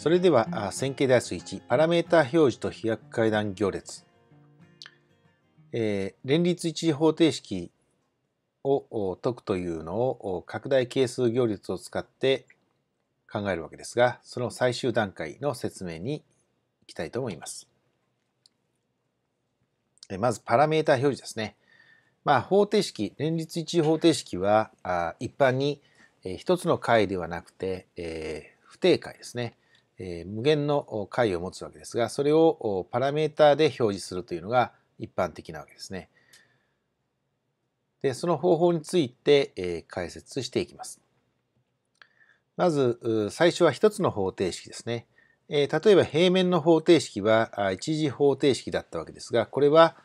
それでは線形代数1パラメータ表示と飛躍階段行列、えー、連立一次方程式を解くというのを拡大係数行列を使って考えるわけですがその最終段階の説明にいきたいと思います。まずパラメータ表示ですね。まあ、方程式連立一次方程式は一般に一つの解ではなくて、えー、不定解ですね。え無限の解を持つわけですがそれをパラメータで表示するというのが一般的なわけですね。でその方法について、え解説していきます。まず最初は1つの方程式ですね。え例えば平面の方程式は一次方程式だったわけですがこれは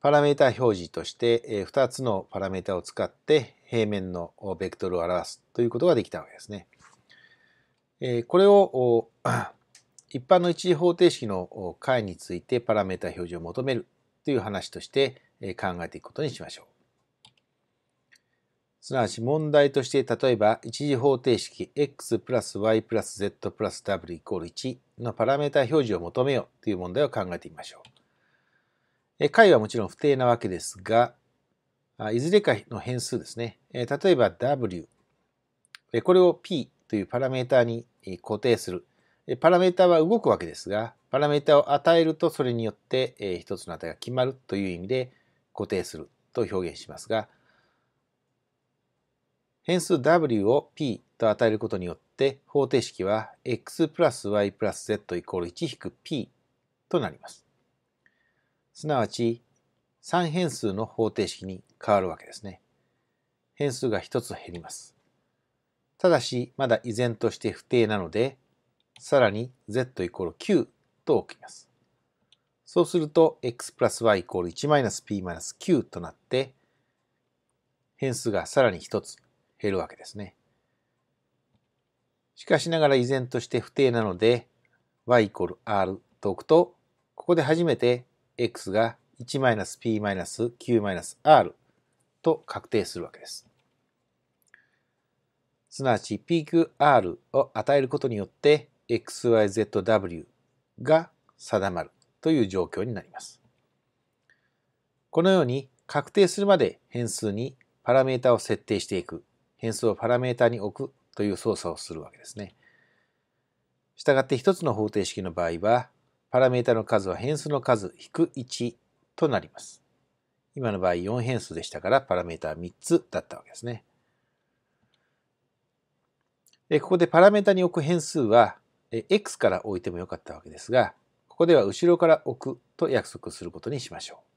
パラメータ表示として2つのパラメータを使って平面のベクトルを表すということができたわけですね。えこれを 一般の一次方程式の解についてパラメータ表示を求めるという話として考えていくことにしましょう。すなわち問題として例えば一次方程式 x プラス y プラス z プラス w イコール1のパラメータ表示を求めようという問題を考えてみましょう。解はもちろん不定なわけですがいずれかの変数ですね例えば w これを p というパラメータに固定する。パラメータは動くわけですが、パラメータを与えるとそれによって一つの値が決まるという意味で固定すると表現しますが、変数 w を p と与えることによって方程式は x プラス y プラス z イコール 1-p となります。すなわち3変数の方程式に変わるわけですね。変数が1つ減ります。ただし、まだ依然として不定なので、さらに z イコール9と置きます。そうすると、x プラス y イコール 1-p-9 となって、変数がさらに1つ減るわけですね。しかしながら依然として不定なので、y イコール r と置くと、ここで初めて x が 1-p-9-r と確定するわけです。すなわち PQR を与えることによって XYZW が定まるという状況になります。このように確定するまで変数にパラメータを設定していく、変数をパラメータに置くという操作をするわけですね。したがって一つの方程式の場合は、パラメータの数は変数の数引く1となります。今の場合4変数でしたからパラメータは3つだったわけですね。ここでパラメータに置く変数は x から置いてもよかったわけですがここでは後ろから置くと約束することにしましょう。